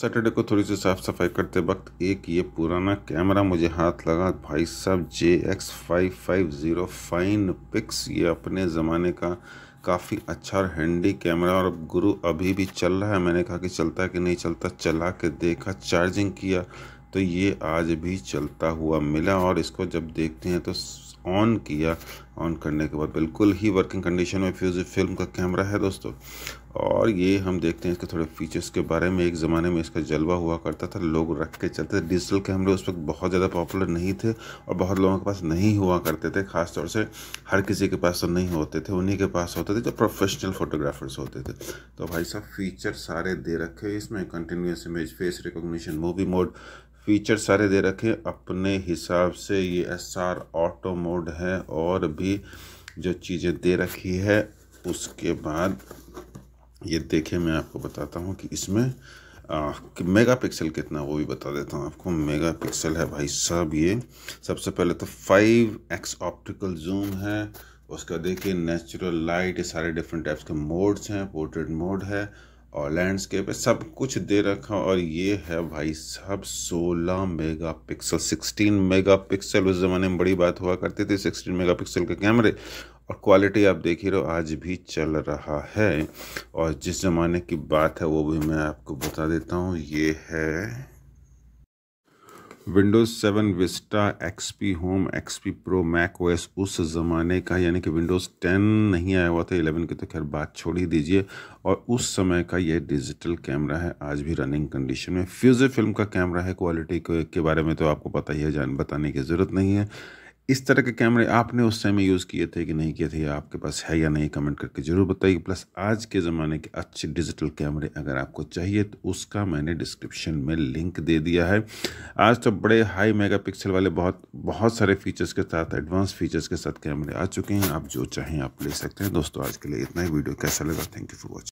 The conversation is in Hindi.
सैटरडे को थोड़ी सी साफ़ सफाई करते वक्त एक ये पुराना कैमरा मुझे हाथ लगा भाई साहब J X five five zero FinePix ये अपने ज़माने का काफ़ी अच्छा और हैंडी कैमरा और गुरु अभी भी चल रहा है मैंने कहा कि चलता है कि नहीं चलता चला के देखा चार्जिंग किया तो ये आज भी चलता हुआ मिला और इसको जब देखते हैं तो ऑन किया ऑन करने के बाद बिल्कुल ही वर्किंग कंडीशन में फ्यूज फिल्म का कैमरा है दोस्तों और ये हम देखते हैं इसके थोड़े फीचर्स के बारे में एक ज़माने में इसका जलवा हुआ करता था लोग रख के चलते थे डिजिटल कैमरे उस वक्त बहुत ज़्यादा पॉपुलर नहीं थे और बहुत लोगों के पास नहीं हुआ करते थे ख़ासतौर से हर किसी के पास तो नहीं होते थे उन्हीं के पास होते थे जो प्रोफेशनल फोटोग्राफर्स होते थे तो भाई साहब फीचर सारे दे रखे इसमें continuous image face recognition movie mode feature सारे दे रखे अपने हिसाब से ये एस आर ऑटो मोड है और भी भी जो चीज़ें दे रखी है उसके बाद ये देखें मैं आपको बताता हूँ कि इसमें मेगा पिक्सल कितना वो भी बता देता हूँ आपको मेगा पिक्सल है भाई साहब ये सबसे पहले तो फाइव एक्स ऑप्टिकल जूम है उसका देखिए नेचुरल लाइट ये सारे डिफरेंट टाइप्स के मोड्स हैं पोर्ट्रेट मोड है और लैंडस्केप है सब कुछ दे रखा और ये है भाई साहब 16 मेगापिक्सल 16 मेगापिक्सल उस ज़माने में बड़ी बात हुआ करती थी 16 मेगापिक्सल के कैमरे और क्वालिटी आप देख ही रहो आज भी चल रहा है और जिस ज़माने की बात है वो भी मैं आपको बता देता हूँ ये है Windows seven Vista XP home XP pro Mac OS उस ज़माने का यानी कि विंडोज़ टेन नहीं आया हुआ था एलेवन की तो खैर बात छोड़ ही दीजिए और उस समय का ये डिजिटल कैमरा है आज भी रनिंग कंडीशन में फ्यूजर फिल्म का कैमरा है क्वालिटी के बारे में तो आपको पता ही है जान बताने की ज़रूरत नहीं है इस तरह के कैमरे आपने उस समय यूज़ किए थे कि नहीं किए थे आपके पास है या नहीं कमेंट करके ज़रूर बताइए प्लस आज के ज़माने के अच्छे डिजिटल कैमरे अगर आपको चाहिए तो उसका मैंने डिस्क्रिप्शन में लिंक दे दिया है आज तो बड़े हाई मेगापिक्सल वाले बहुत बहुत सारे फीचर्स के साथ एडवांस फीचर्स के साथ कैमरे आ चुके हैं आप जो चाहें आप ले सकते हैं दोस्तों आज के लिए इतना ही वीडियो कैसा लगा थैंक यू फॉर वॉचिंग